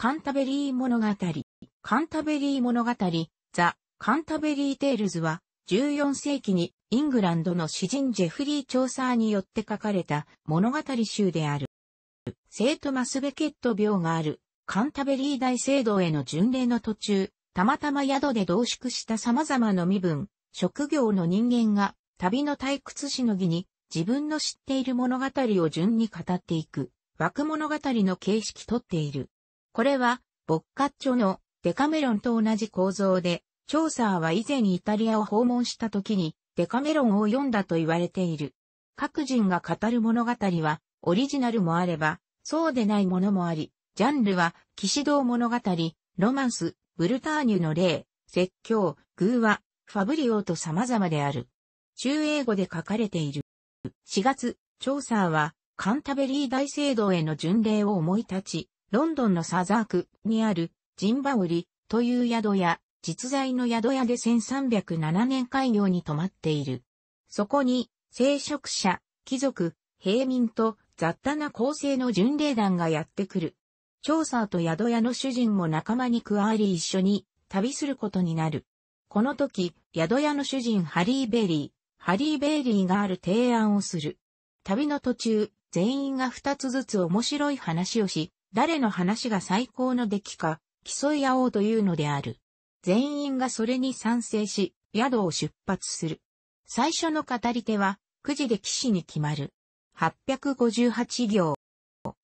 カンタベリー物語。カンタベリー物語、ザ・カンタベリーテールズは、14世紀にイングランドの詩人ジェフリー・チョーサーによって書かれた物語集である。聖トマス・ベケット病があるカンタベリー大聖堂への巡礼の途中、たまたま宿で同縮した様々な身分、職業の人間が旅の退屈しのぎに自分の知っている物語を順に語っていく、枠物語の形式とっている。これは、ボッカッチョのデカメロンと同じ構造で、チョーサーは以前イタリアを訪問した時にデカメロンを読んだと言われている。各人が語る物語は、オリジナルもあれば、そうでないものもあり、ジャンルは、騎士道物語、ロマンス、ブルターニュの例、説教、偶話、ファブリオと様々である。中英語で書かれている。4月、チョーサーは、カンタベリー大聖堂への巡礼を思い立ち、ロンドンのサザークにあるジンバウリという宿屋、実在の宿屋で1307年開業に泊まっている。そこに、聖職者、貴族、平民と雑多な構成の巡礼団がやってくる。調査と宿屋の主人も仲間に加わり一緒に旅することになる。この時、宿屋の主人ハリー・ベリー、ハリー・ベリーがある提案をする。旅の途中、全員が二つずつ面白い話をし、誰の話が最高の出来か、競い合おうというのである。全員がそれに賛成し、宿を出発する。最初の語り手は、くじで騎士に決まる。858行。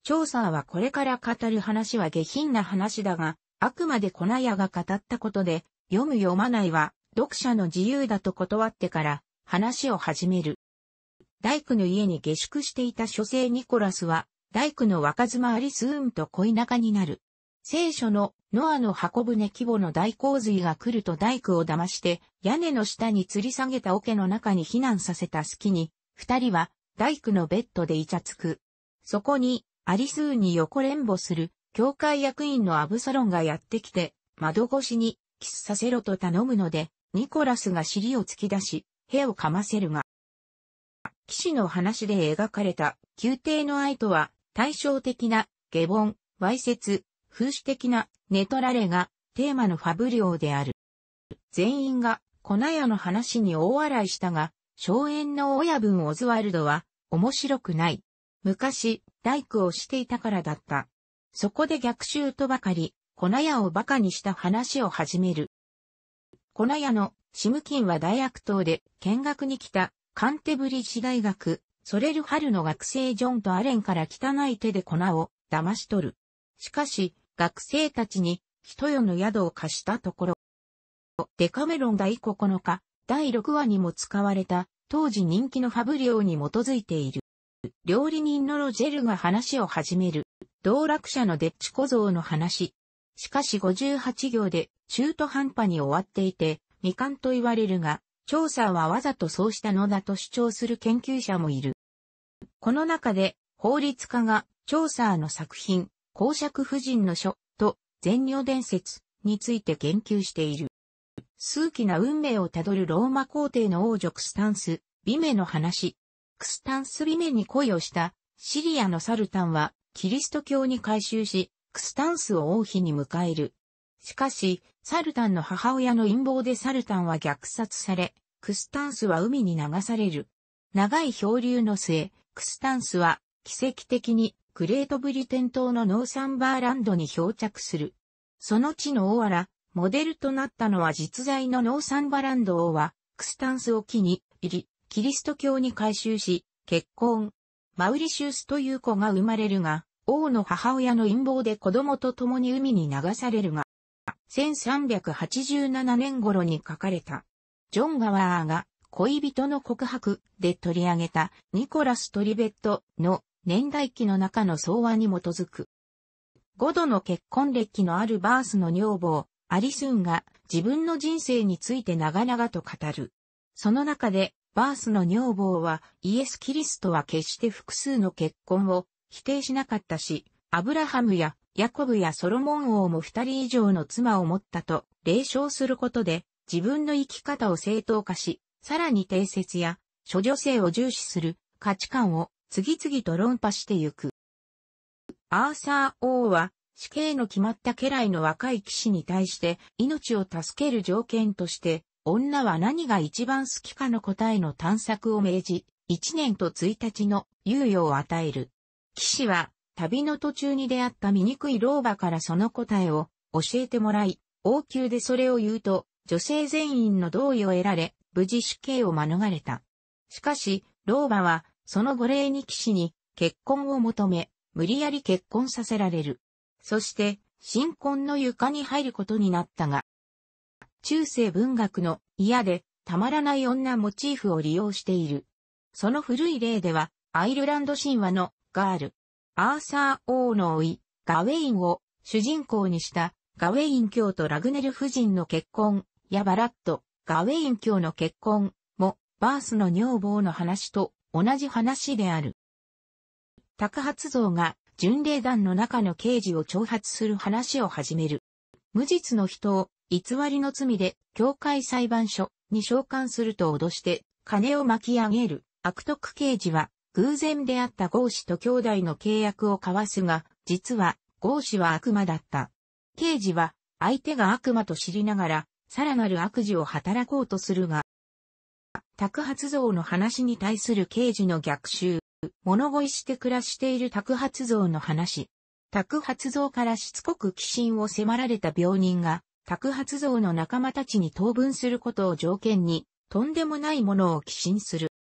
調査はこれから語る話は下品な話だが、あくまで粉屋が語ったことで、読む読まないは、読者の自由だと断ってから、話を始める。大工の家に下宿していた書生ニコラスは、大工の若妻アリスーンと恋仲になる。聖書のノアの箱舟規模の大洪水が来ると大工を騙して屋根の下に吊り下げた桶の中に避難させた隙に、二人は大工のベッドでイチャつく。そこにアリスーンに横連母する教会役員のアブサロンがやってきて窓越しにキスさせろと頼むので、ニコラスが尻を突き出し、屁をかませるが、騎士の話で描かれた宮廷の愛とは対照的な下凡、歪説、風刺的なネトラレがテーマのファブリオである。全員が粉屋の話に大笑いしたが、荘園の親分オズワルドは面白くない。昔、大工をしていたからだった。そこで逆襲とばかり、粉屋を馬鹿にした話を始める。粉屋のシムキンは大悪党で見学に来たカンテブリッジ大学それる春の学生ジョンとアレンから汚い手で粉を騙し取る。しかし、学生たちに、人世の宿を貸したところ、デカメロン第9日、第6話にも使われた、当時人気のファブリオに基づいている。料理人のロジェルが話を始める、道楽者のデッチ小僧の話。しかし58行で中途半端に終わっていて、未完と言われるが、調査はわざとそうしたのだと主張する研究者もいる。この中で、法律家が、調査の作品、公爵夫人の書と、全女伝説について言及している。数奇な運命をたどるローマ皇帝の王女クスタンス、ビメの話。クスタンスビメに恋をしたシリアのサルタンはキリスト教に改宗し、クスタンスを王妃に迎える。しかし、サルタンの母親の陰謀でサルタンは虐殺され、クスタンスは海に流される。長い漂流の末、クスタンスは、奇跡的に、グレートブリテン島のノーサンバーランドに漂着する。その地のオアラ、モデルとなったのは実在のノーサンバランド王は、クスタンスを機に入り、キリスト教に改宗し、結婚。マウリシウスという子が生まれるが、王の母親の陰謀で子供と共に海に流されるが、1387年頃に書かれた。ジョン・ガワーが恋人の告白で取り上げたニコラス・トリベットの年代記の中の草話に基づく。5度の結婚歴のあるバースの女房、アリスンが自分の人生について長々と語る。その中で、バースの女房はイエス・キリストは決して複数の結婚を否定しなかったし、アブラハムやヤコブやソロモン王も二人以上の妻を持ったと、霊障することで、自分の生き方を正当化し、さらに定説や、諸女性を重視する価値観を次々と論破してゆく。アーサー王は死刑の決まった家来の若い騎士に対して命を助ける条件として女は何が一番好きかの答えの探索を命じ、一年と一日の猶予を与える。騎士は旅の途中に出会った醜い老婆からその答えを教えてもらい、王宮でそれを言うと女性全員の同意を得られ、無事死刑を免れた。しかし、老婆は、その五霊に騎士に、結婚を求め、無理やり結婚させられる。そして、新婚の床に入ることになったが、中世文学の嫌でたまらない女モチーフを利用している。その古い例では、アイルランド神話のガール、アーサー王の甥、ガウェインを主人公にしたガウェイン教とラグネル夫人の結婚やバラット、ガウェイン卿の結婚も、バースの女房の話と同じ話である。高発像が巡礼団の中の刑事を挑発する話を始める。無実の人を偽りの罪で教会裁判所に召喚すると脅して金を巻き上げる悪徳刑事は偶然出会ったゴー氏と兄弟の契約を交わすが、実はゴー氏は悪魔だった。刑事は相手が悪魔と知りながらさらなる悪事を働こうとするが、宅発像の話に対する刑事の逆襲、物乞いして暮らしている宅発像の話、宅発像からしつこく寄進を迫られた病人が、宅発像の仲間たちに当分することを条件に、とんでもないものを寄進する。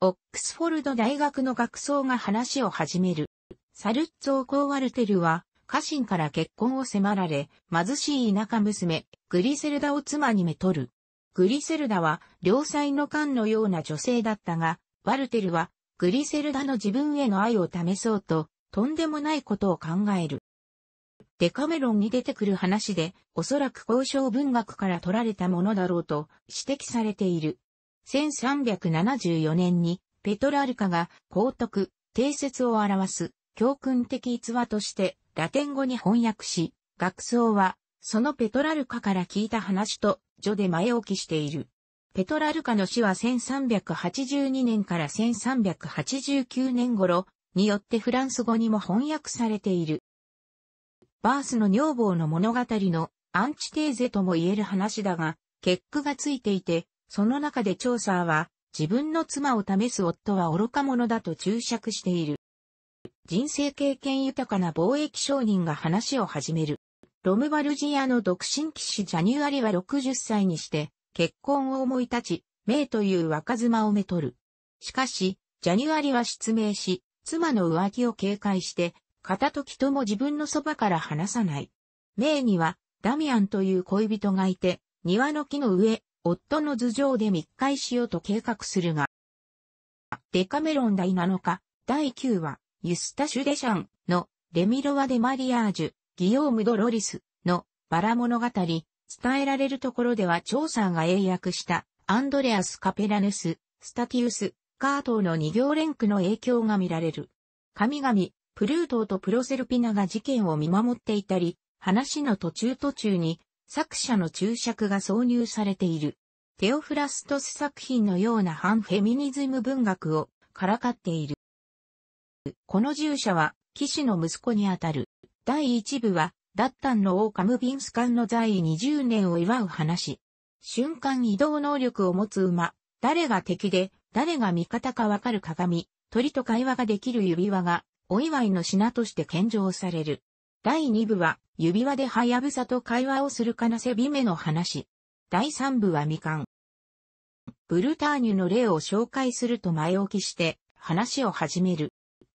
オックスフォルド大学の学僧が話を始める。サルッツォー・コー・ワルテルは、家臣から結婚を迫られ、貧しい田舎娘、グリセルダを妻にめとる。グリセルダは、良妻の官のような女性だったが、ワルテルは、グリセルダの自分への愛を試そうと、とんでもないことを考える。デカメロンに出てくる話で、おそらく交渉文学から取られたものだろうと指摘されている。1374年に、ペトラルカが、皇徳、定説を表す、教訓的逸話として、ラテン語に翻訳し、学僧は、そのペトラルカから聞いた話と、序で前置きしている。ペトラルカの死は1382年から1389年頃によってフランス語にも翻訳されている。バースの女房の物語のアンチテーゼとも言える話だが、結句がついていて、その中で調査は自分の妻を試す夫は愚か者だと注釈している。人生経験豊かな貿易商人が話を始める。ロムバルジアの独身騎士ジャニュアリは60歳にして、結婚を思い立ち、イという若妻をめとる。しかし、ジャニュアリは失明し、妻の浮気を警戒して、片時とも自分のそばから離さない。イには、ダミアンという恋人がいて、庭の木の上、夫の頭上で密会しようと計画するが、デカメロン第7日、第9話、ユスタシュ・デシャンのレミロワ・デ・マリアージュ、ギヨーム・ド・ロリスのバラ物語、伝えられるところでは調査が英訳したアンドレアス・カペラヌス、スタティウス、カートーの二行連句の影響が見られる。神々、プルートーとプロセルピナが事件を見守っていたり、話の途中途中に作者の注釈が挿入されている。テオフラストス作品のような反フェミニズム文学をからかっている。この従者は、騎士の息子にあたる。第一部は、ダッタンの王カムビンス艦の在位20年を祝う話。瞬間移動能力を持つ馬、誰が敵で、誰が味方かわかる鏡、鳥と会話ができる指輪が、お祝いの品として献上される。第二部は、指輪でハヤブサと会話をするかなせびめの話。第三部はみかん。ブルターニュの例を紹介すると前置きして、話を始める。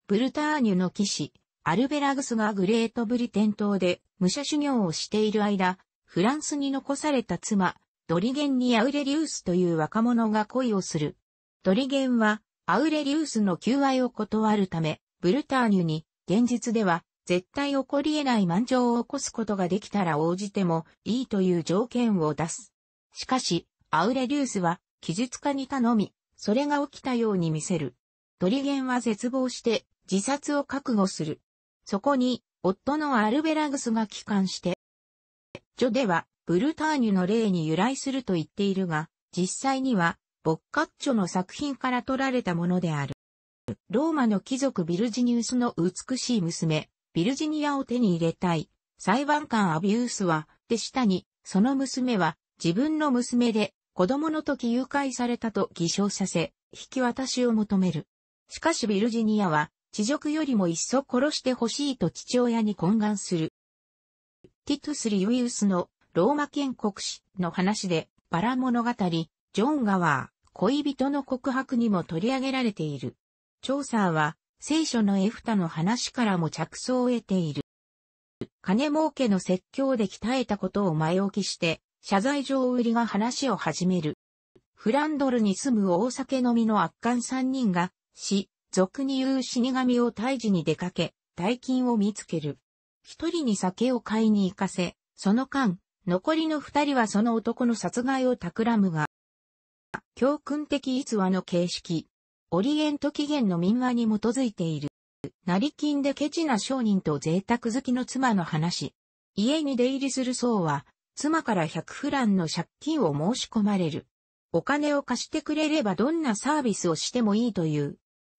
ブルターニュの騎士、アルベラグスがグレートブリテン島で武者修行をしている間、フランスに残された妻、ドリゲンにアウレリウスという若者が恋をする。ドリゲンは、アウレリウスの求愛を断るため、ブルターニュに、現実では、絶対起こり得ない満場を起こすことができたら応じてもいいという条件を出す。しかし、アウレリウスは、記述家に頼み、それが起きたように見せる。ドリゲンは絶望して、自殺を覚悟する。そこに、夫のアルベラグスが帰還して、ジョでは、ブルターニュの例に由来すると言っているが、実際には、ボッカッチョの作品から取られたものである。ローマの貴族ビルジニウスの美しい娘、ビルジニアを手に入れたい。裁判官アビウスは、手下に、その娘は、自分の娘で、子供の時誘拐されたと偽証させ、引き渡しを求める。しかしビルジニアは、地獄よりもいっそ殺してほしいと父親に懇願する。ティトゥス・リウィウスのローマ建国史の話で、バラ物語、ジョン・ガワー、恋人の告白にも取り上げられている。調査は、聖書のエフタの話からも着想を得ている。金儲けの説教で鍛えたことを前置きして、謝罪状売りが話を始める。フランドルに住む大酒飲みの悪巻三人が、死、俗に言う死神を退治に出かけ、大金を見つける。一人に酒を買いに行かせ、その間、残りの二人はその男の殺害を企むが、教訓的逸話の形式、オリエント起源の民話に基づいている。成金でケチな商人と贅沢好きの妻の話。家に出入りする僧は、妻から100フランの借金を申し込まれる。お金を貸してくれればどんなサービスをしてもいいという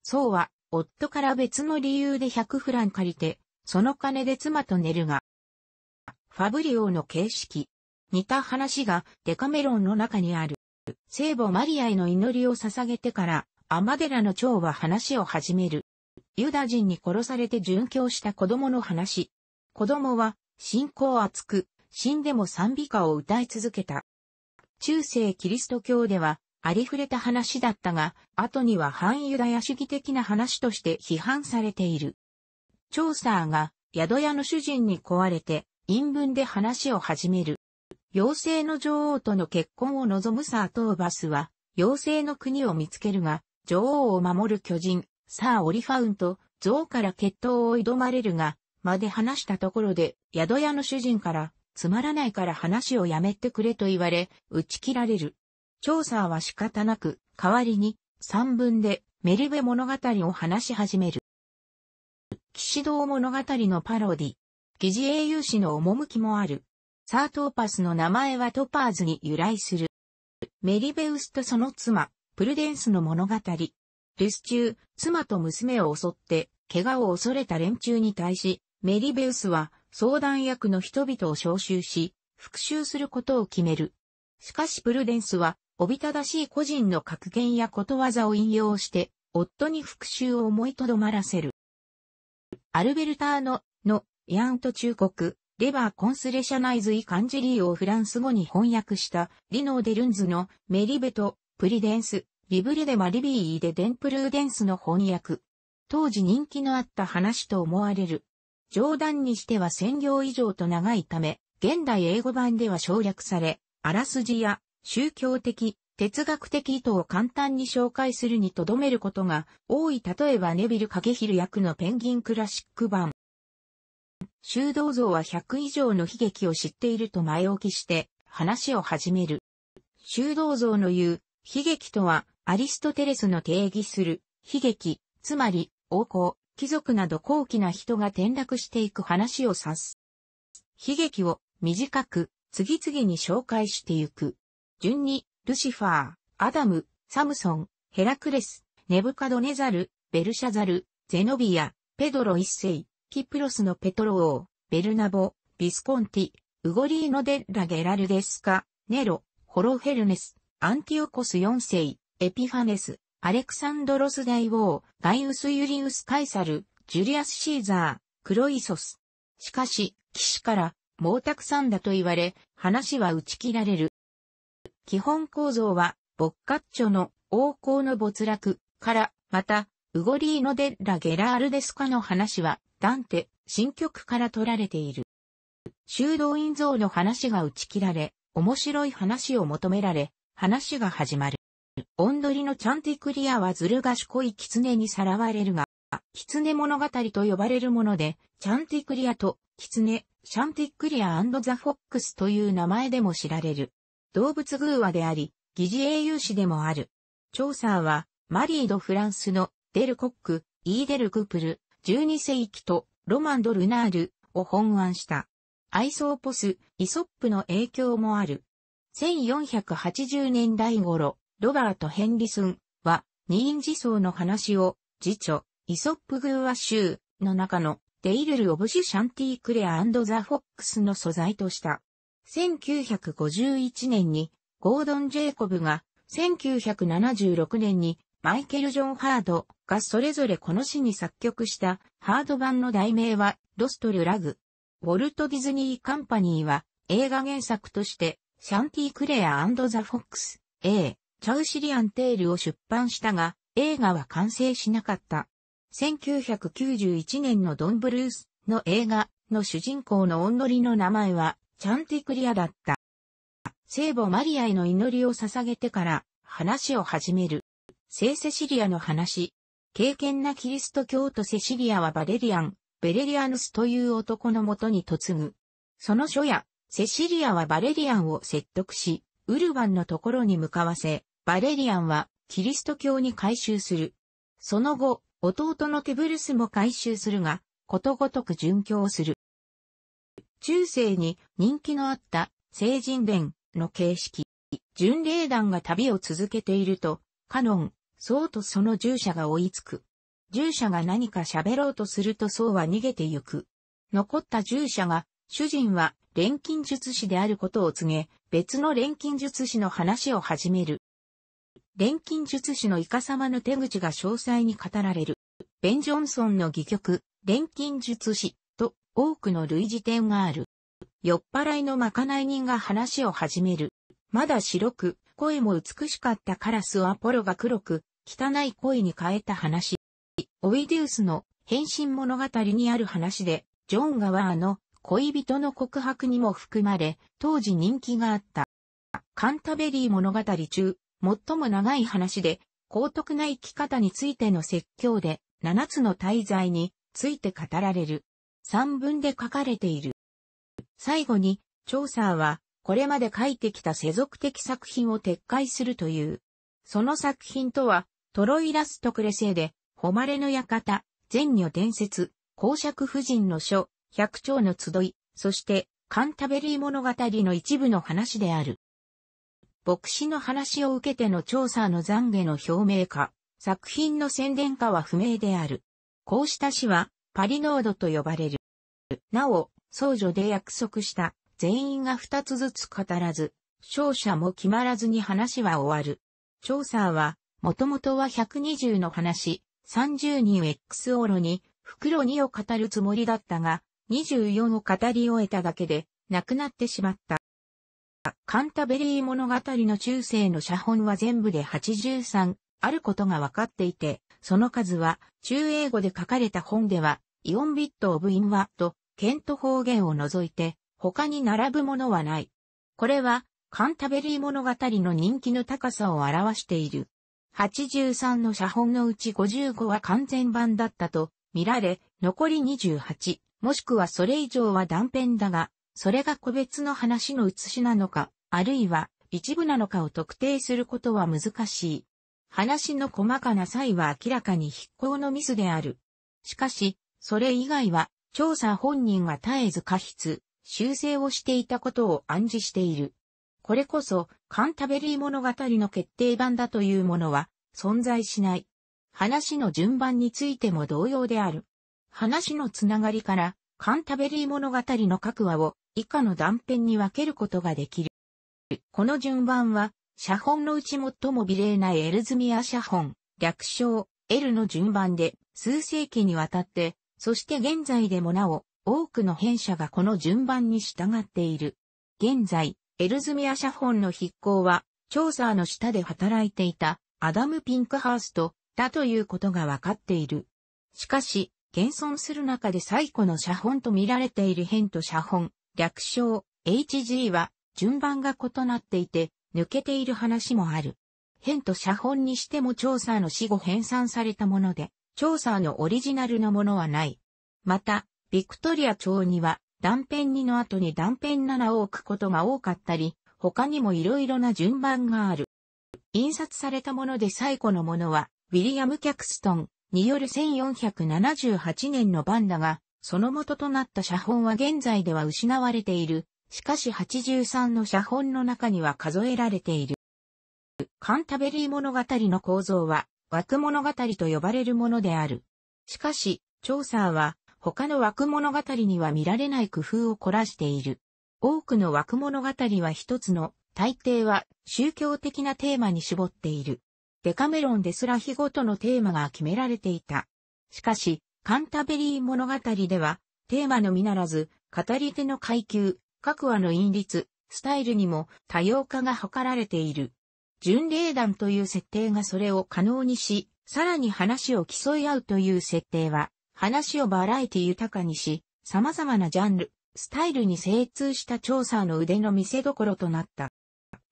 そうは、夫から別の理由で100フラン借りて、その金で妻と寝るが、ファブリオの形式。似た話がデカメロンの中にある。聖母マリアへの祈りを捧げてから、アマデラの蝶は話を始める。ユダ人に殺されて殉教した子供の話。子供は、信仰厚く、死んでも賛美歌を歌い続けた。中世キリスト教では、ありふれた話だったが、後には反ユダヤ主義的な話として批判されている。調査が宿屋の主人に壊れて、陰文で話を始める。妖精の女王との結婚を望むサートーバスは、妖精の国を見つけるが、女王を守る巨人、サー・オリファウンと、象から決闘を挑まれるが、まで話したところで、宿屋の主人から、つまらないから話をやめてくれと言われ、打ち切られる。調査は仕方なく、代わりに、三文で、メリベ物語を話し始める。騎士道物語のパロディ。疑似英雄史の趣もある。サートーパスの名前はトパーズに由来する。メリベウスとその妻、プルデンスの物語。留守中、妻と娘を襲って、怪我を恐れた連中に対し、メリベウスは相談役の人々を招集し、復讐することを決める。しかしプルデンスはおびただしい個人の格言やことわざを引用して、夫に復讐を思いとどまらせる。アルベルターノのヤント中国、レバーコンスレシャナイズイカンジリーをフランス語に翻訳したリノーデルンズのメリベト、プリデンス、リブレデマリビーでデンプルーデンスの翻訳。当時人気のあった話と思われる。冗談にしては専業以上と長いため、現代英語版では省略され、あらすじや宗教的、哲学的意図を簡単に紹介するにとどめることが多い例えばネビル・カゲヒル役のペンギンクラシック版。修道像は100以上の悲劇を知っていると前置きして話を始める。修道像の言う悲劇とはアリストテレスの定義する悲劇、つまり王侯、貴族など高貴な人が転落していく話を指す。悲劇を短く次々に紹介していく。順に、ルシファー、アダム、サムソン、ヘラクレス、ネブカドネザル、ベルシャザル、ゼノビア、ペドロ一世、キプロスのペトロ王、ベルナボ、ビスコンティ、ウゴリーノ・デッラ・ゲラルデスカ、ネロ、ホロヘルネス、アンティオコス四世、エピファネス、アレクサンドロス大王、ガイウス・ユリウス・カイサル、ジュリアス・シーザー、クロイソス。しかし、騎士から、毛沢山だと言われ、話は打ち切られる。基本構造は、ボッカッチョの王侯の没落から、また、ウゴリーノ・デッラ・ゲラール・デスカの話は、ダンテ、新曲から取られている。修道院像の話が打ち切られ、面白い話を求められ、話が始まる。オンドリのチャンティクリアはずる賢い狐にさらわれるが、狐物語と呼ばれるもので、チャンティクリアと狐、シャンティクリアザ・フォックスという名前でも知られる。動物偶話であり、疑似英雄史でもある。調査は、マリー・ド・フランスのデル・コック、イーデル・クプル、12世紀とロマン・ド・ルナールを本案した。アイソーポス、イソップの影響もある。1480年代頃、ロバート・ヘンリスンは、ニーン・ジソーの話を、自著、イソップ偶話集の中の、デイルル・オブ・シシャンティ・クレアザ・フォックスの素材とした。1951年にゴードン・ジェイコブが、1976年にマイケル・ジョン・ハードがそれぞれこの詩に作曲したハード版の題名はロストル・ラグ。ウォルト・ディズニー・カンパニーは映画原作としてシャンティ・クレアザ・フォックス A チャウシリアン・テールを出版したが映画は完成しなかった。1991年のドン・ブルースの映画の主人公の女のりの名前はチャンティクリアだった。聖母マリアへの祈りを捧げてから話を始める。聖セシリアの話。敬虔なキリスト教徒セシリアはバレリアン、ベレリアヌスという男のもとに嫁ぐ。その書や、セシリアはバレリアンを説得し、ウルァンのところに向かわせ、バレリアンはキリスト教に改宗する。その後、弟のテブルスも改宗するが、ことごとく殉教する。中世に人気のあった聖人伝の形式。巡礼団が旅を続けていると、カノン、そうとその従者が追いつく。従者が何か喋ろうとするとそうは逃げてゆく。残った従者が、主人は錬金術師であることを告げ、別の錬金術師の話を始める。錬金術師のイカ様の手口が詳細に語られる。ベン・ジョンソンの戯曲、錬金術師多くの類似点がある。酔っ払いのまかない人が話を始める。まだ白く、声も美しかったカラスをアポロが黒く、汚い声に変えた話。オイデウスの変身物語にある話で、ジョン・ガワーの恋人の告白にも含まれ、当時人気があった。カンタベリー物語中、最も長い話で、高徳な生き方についての説教で、七つの滞在について語られる。三文で書かれている。最後に、調査は、これまで書いてきた世俗的作品を撤回するという。その作品とは、トロイラストクレセーで、誉れの館、善女伝説、公爵夫人の書、百鳥の集い、そして、カンタベリー物語の一部の話である。牧師の話を受けての調査の懺悔の表明か、作品の宣伝かは不明である。こうした詩は、パリノードと呼ばれる。なお、僧女で約束した全員が二つずつ語らず、勝者も決まらずに話は終わる。調査は、もともとは120の話、30人 X オロに、袋2を語るつもりだったが、24を語り終えただけで、亡くなってしまった。カンタベリー物語の中世の写本は全部で83あることが分かっていて、その数は中英語で書かれた本ではイオンビットオブインワット、ケント方言を除いて、他に並ぶものはない。これは、カンタベリー物語の人気の高さを表している。83の写本のうち55は完全版だったと見られ、残り28、もしくはそれ以上は断片だが、それが個別の話の写しなのか、あるいは一部なのかを特定することは難しい。話の細かな際は明らかに筆行のミスである。しかし、それ以外は、調査本人が絶えず過失、修正をしていたことを暗示している。これこそ、カンタベリー物語の決定版だというものは、存在しない。話の順番についても同様である。話のつながりから、カンタベリー物語の各話を以下の断片に分けることができる。この順番は、写本のうち最も美麗なエルズミア写本、略称、L の順番で、数世紀にわたってそして現在でもなお、多くの編者がこの順番に従っている。現在、エルズミア写本の筆行は、調査の下で働いていたアダム・ピンクハーストだということがわかっている。しかし、現存する中で最古の写本と見られている編と写本、略称 HG は順番が異なっていて、抜けている話もある。編と写本にしても調査の死後編纂されたもので、調査のオリジナルのものはない。また、ビクトリア朝には断片2の後に断片7を置くことが多かったり、他にも色々な順番がある。印刷されたもので最古のものは、ウィリアム・キャクストンによる1478年の版だが、その元となった写本は現在では失われている。しかし83の写本の中には数えられている。カンタベリー物語の構造は枠物語と呼ばれるものである。しかし、チョーサーは、他の枠物語には見られない工夫を凝らしている。多くの枠物語は一つの、大抵は宗教的なテーマに絞っている。デカメロンですら日ごとのテーマが決められていた。しかし、カンタベリー物語では、テーマのみならず、語り手の階級、各話の韻律、スタイルにも多様化が図られている。巡礼団という設定がそれを可能にし、さらに話を競い合うという設定は、話をバラエティ豊かにし、様々なジャンル、スタイルに精通した調査の腕の見せ所となった。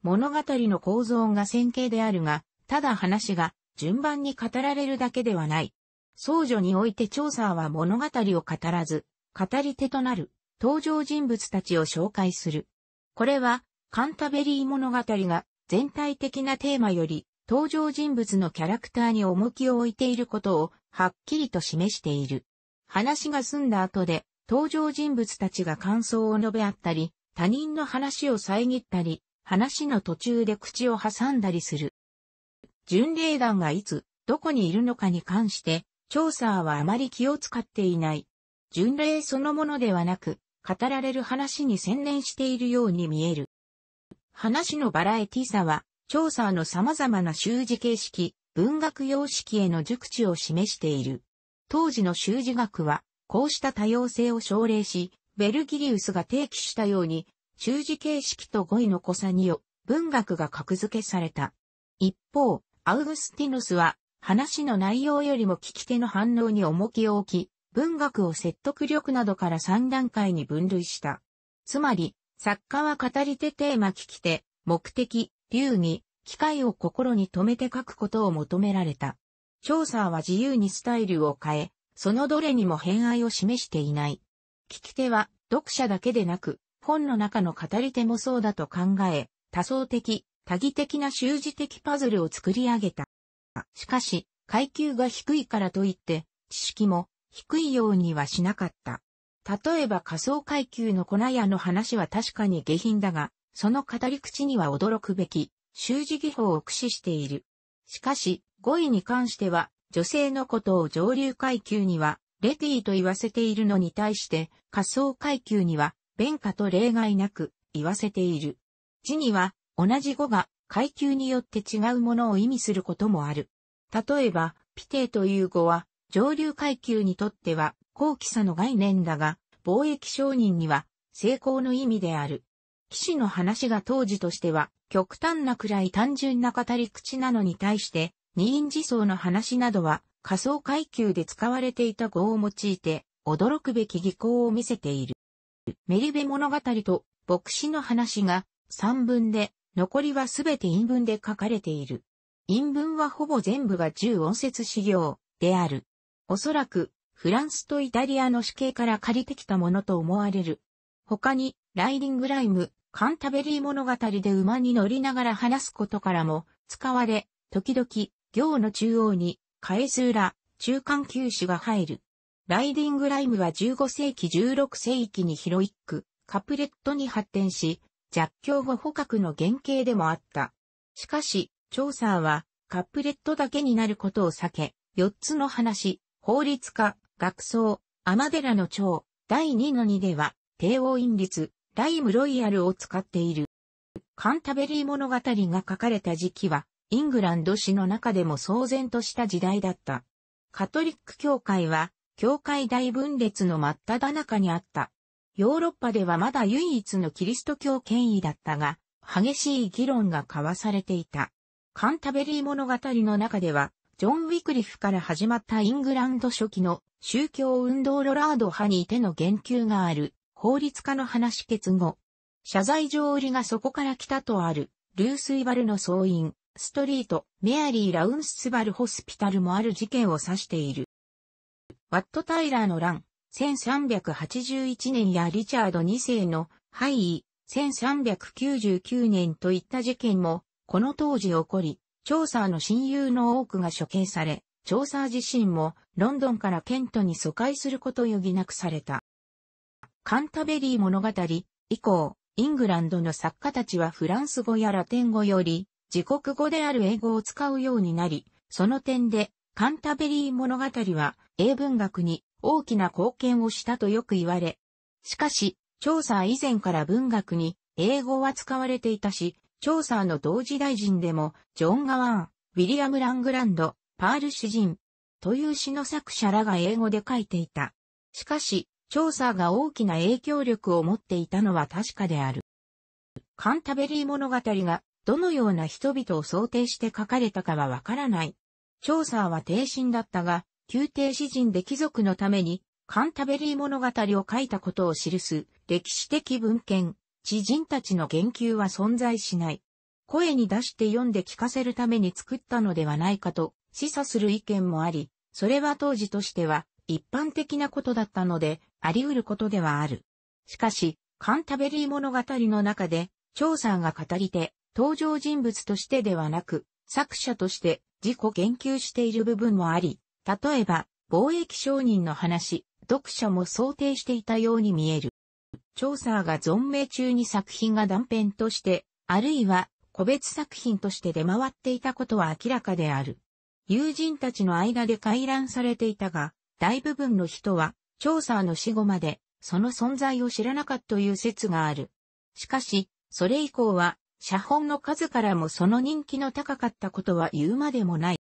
物語の構造が線形であるが、ただ話が順番に語られるだけではない。僧侶において調査は物語を語らず、語り手となる登場人物たちを紹介する。これは、カンタベリー物語が全体的なテーマより登場人物のキャラクターに重きを置いていることをはっきりと示している。話が済んだ後で登場人物たちが感想を述べ合ったり、他人の話を遮ったり、話の途中で口を挟んだりする。巡礼団がいつ、どこにいるのかに関して、調査はあまり気を使っていない。巡礼そのものではなく、語られる話に専念しているように見える。話のバラエティさは、調査の様々な習字形式、文学様式への熟知を示している。当時の習字学は、こうした多様性を奨励し、ベルギリウスが提起したように、習字形式と語彙の濃さによ、文学が格付けされた。一方、アウグスティヌスは、話の内容よりも聞き手の反応に重きを置き、文学を説得力などから3段階に分類した。つまり、作家は語り手テーマ聞き手、目的、流儀、機会を心に留めて書くことを求められた。調査は自由にスタイルを変え、そのどれにも偏愛を示していない。聞き手は読者だけでなく、本の中の語り手もそうだと考え、多層的、多義的な習字的パズルを作り上げた。しかし、階級が低いからといって、知識も低いようにはしなかった。例えば仮想階級の粉屋の話は確かに下品だが、その語り口には驚くべき、習字技法を駆使している。しかし、語彙に関しては、女性のことを上流階級には、レティと言わせているのに対して、仮想階級には、弁下と例外なく、言わせている。字には、同じ語が、階級によって違うものを意味することもある。例えば、ピテーという語は、上流階級にとっては、高貴さの概念だが、貿易商人には成功の意味である。騎士の話が当時としては極端なくらい単純な語り口なのに対して、二院自層の話などは仮想階級で使われていた語を用いて驚くべき技巧を見せている。メリベ物語と牧師の話が三文で、残りはすべて陰文で書かれている。陰文はほぼ全部が十音節資行である。おそらくフランスとイタリアの主系から借りてきたものと思われる。他に、ライディングライム、カンタベリー物語で馬に乗りながら話すことからも使われ、時々、行の中央に、カエズーラ、中間球種が入る。ライディングライムは15世紀16世紀にヒロイック、カプレットに発展し、弱境後捕獲の原型でもあった。しかし、調査は、カップレットだけになることを避け、4つの話、法律家、学僧、天寺の長、第2の2では、帝王院立、ライムロイヤルを使っている。カンタベリー物語が書かれた時期は、イングランド史の中でも騒然とした時代だった。カトリック教会は、教会大分裂の真っ只中にあった。ヨーロッパではまだ唯一のキリスト教権威だったが、激しい議論が交わされていた。カンタベリー物語の中では、ジョン・ウィクリフから始まったイングランド初期の宗教運動ロラード派にいての言及がある法律家の話結後、謝罪状売りがそこから来たとある、ルース・イバルの総員、ストリート、メアリー・ラウンスツバル・ホスピタルもある事件を指している。ワット・タイラーの乱、1381年やリチャード2世の敗位、1399年といった事件も、この当時起こり、調査の親友の多くが処刑され、調査自身もロンドンからケントに疎開することを余儀なくされた。カンタベリー物語以降、イングランドの作家たちはフランス語やラテン語より自国語である英語を使うようになり、その点でカンタベリー物語は英文学に大きな貢献をしたとよく言われ、しかし、調査以前から文学に英語は使われていたし、チョーサーの同時代人でも、ジョン・ガワン、ウィリアム・ラングランド、パール詩人、という詩の作者らが英語で書いていた。しかし、チョーサーが大きな影響力を持っていたのは確かである。カンタベリー物語がどのような人々を想定して書かれたかはわからない。チョーサーは帝神だったが、宮廷詩人で貴族のためにカンタベリー物語を書いたことを記す歴史的文献、知人たちの言及は存在しない。声に出して読んで聞かせるために作ったのではないかと示唆する意見もあり、それは当時としては一般的なことだったので、あり得ることではある。しかし、カンタベリー物語の中で、張さんが語り手、登場人物としてではなく、作者として自己言及している部分もあり、例えば、貿易商人の話、読者も想定していたように見える。チョーサーが存命中に作品が断片として、あるいは個別作品として出回っていたことは明らかである。友人たちの間で回覧されていたが、大部分の人は、チョーサーの死後まで、その存在を知らなかったという説がある。しかし、それ以降は、写本の数からもその人気の高かったことは言うまでもない。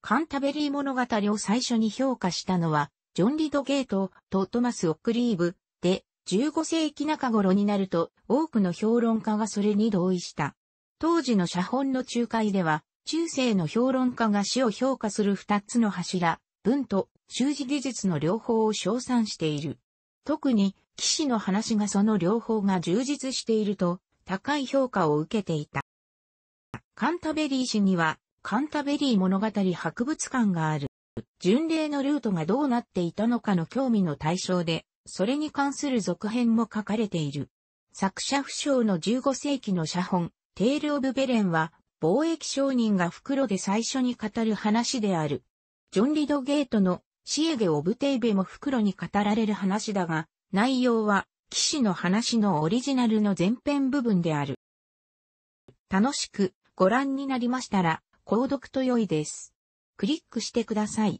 カンタベリー物語を最初に評価したのは、ジョン・リドゲートとトマス・オックリーブで、15世紀中頃になると多くの評論家がそれに同意した。当時の写本の仲介では、中世の評論家が詩を評価する二つの柱、文と習字技術の両方を称賛している。特に、騎士の話がその両方が充実していると、高い評価を受けていた。カンタベリー氏には、カンタベリー物語博物館がある。巡礼のルートがどうなっていたのかの興味の対象で、それに関する続編も書かれている。作者不詳の15世紀の写本、テール・オブ・ベレンは、貿易商人が袋で最初に語る話である。ジョン・リドゲートのシエゲ・オブ・テイベも袋に語られる話だが、内容は、騎士の話のオリジナルの前編部分である。楽しくご覧になりましたら、購読と良いです。クリックしてください。